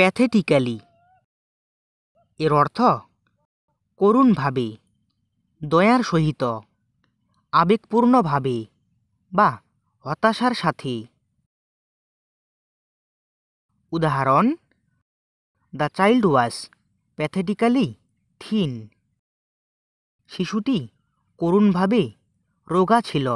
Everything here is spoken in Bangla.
প্যাথেটিক্যালি এর অর্থ করুণভাবে দয়ার সহিত আবেগপূর্ণভাবে বা হতাশার সাথে উদাহরণ the child was pathetically thin শিশুটি করুণভাবে রোগা ছিল